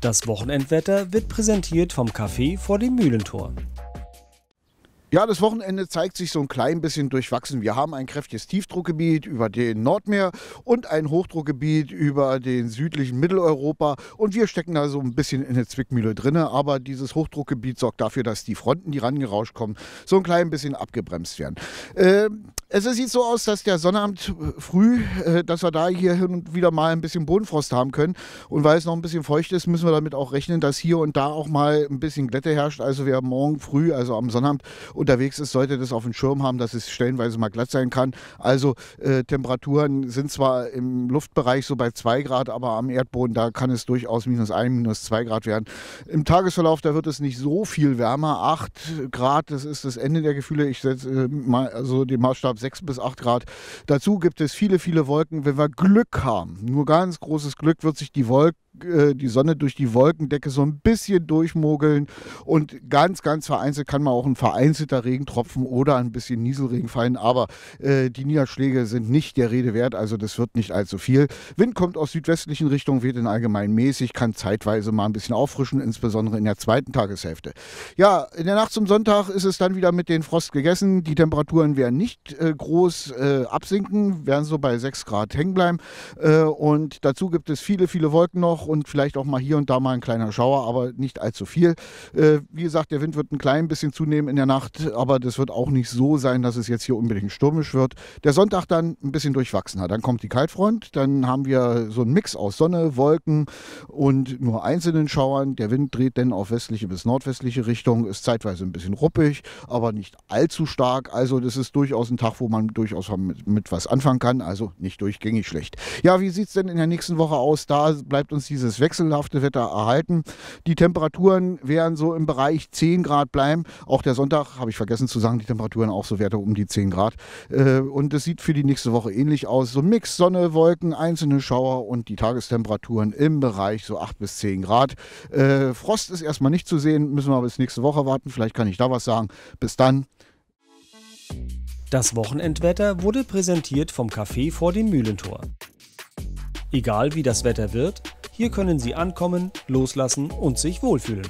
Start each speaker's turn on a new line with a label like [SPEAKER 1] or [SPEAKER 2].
[SPEAKER 1] Das
[SPEAKER 2] Wochenendwetter wird präsentiert vom Café vor dem Mühlentor. Ja, das Wochenende zeigt sich so ein klein bisschen durchwachsen. Wir haben ein kräftiges Tiefdruckgebiet über den Nordmeer und ein Hochdruckgebiet über den südlichen Mitteleuropa. Und wir stecken da so ein bisschen in der Zwickmühle drinne. Aber dieses Hochdruckgebiet sorgt dafür, dass die Fronten, die rangerauscht kommen, so ein klein bisschen abgebremst werden. Ähm, es sieht so aus, dass der Sonnabend äh, früh, äh, dass wir da hier hin und wieder mal ein bisschen Bodenfrost haben können. Und weil es noch ein bisschen feucht ist, müssen wir damit auch rechnen, dass hier und da auch mal ein bisschen Glätte herrscht. Also wer morgen früh, also am Sonnabend unterwegs ist, sollte das auf dem Schirm haben, dass es stellenweise mal glatt sein kann. Also äh, Temperaturen sind zwar im Luftbereich so bei 2 Grad, aber am Erdboden, da kann es durchaus minus 1, minus 2 Grad werden. Im Tagesverlauf, da wird es nicht so viel wärmer. 8 Grad, das ist das Ende der Gefühle. Ich setze äh, also den Maßstab ab 6 bis 8 Grad. Dazu gibt es viele, viele Wolken. Wenn wir Glück haben, nur ganz großes Glück, wird sich die Wolke äh, die Sonne durch die Wolkendecke so ein bisschen durchmogeln und ganz, ganz vereinzelt kann man auch ein vereinzelter Regentropfen oder ein bisschen Nieselregen fallen, aber äh, die Niederschläge sind nicht der Rede wert, also das wird nicht allzu viel. Wind kommt aus südwestlichen Richtungen, wird in allgemein mäßig, kann zeitweise mal ein bisschen auffrischen, insbesondere in der zweiten Tageshälfte. Ja, in der Nacht zum Sonntag ist es dann wieder mit den Frost gegessen. Die Temperaturen werden nicht äh, groß äh, absinken, werden so bei 6 Grad hängen bleiben äh, und dazu gibt es viele, viele Wolken noch und vielleicht auch mal hier und da mal ein kleiner Schauer, aber nicht allzu viel. Äh, wie gesagt, der Wind wird ein klein bisschen zunehmen in der Nacht, aber das wird auch nicht so sein, dass es jetzt hier unbedingt stürmisch wird. Der Sonntag dann ein bisschen durchwachsener. Dann kommt die Kaltfront, dann haben wir so einen Mix aus Sonne, Wolken und nur einzelnen Schauern. Der Wind dreht dann auf westliche bis nordwestliche Richtung, ist zeitweise ein bisschen ruppig, aber nicht allzu stark. Also das ist durchaus ein Tag, wo man durchaus mit, mit was anfangen kann. Also nicht durchgängig schlecht. Ja, wie sieht es denn in der nächsten Woche aus? Da bleibt uns die dieses wechselhafte Wetter erhalten. Die Temperaturen werden so im Bereich 10 Grad bleiben. Auch der Sonntag, habe ich vergessen zu sagen, die Temperaturen auch so Werte um die 10 Grad. Äh, und es sieht für die nächste Woche ähnlich aus. So Mix Sonne, Wolken, einzelne Schauer und die Tagestemperaturen im Bereich so 8 bis 10 Grad. Äh, Frost ist erstmal nicht zu sehen, müssen wir bis nächste Woche warten. Vielleicht kann ich da was sagen. Bis dann. Das Wochenendwetter wurde präsentiert vom Café vor dem Mühlentor.
[SPEAKER 1] Egal wie das Wetter wird, hier können Sie ankommen, loslassen und sich wohlfühlen.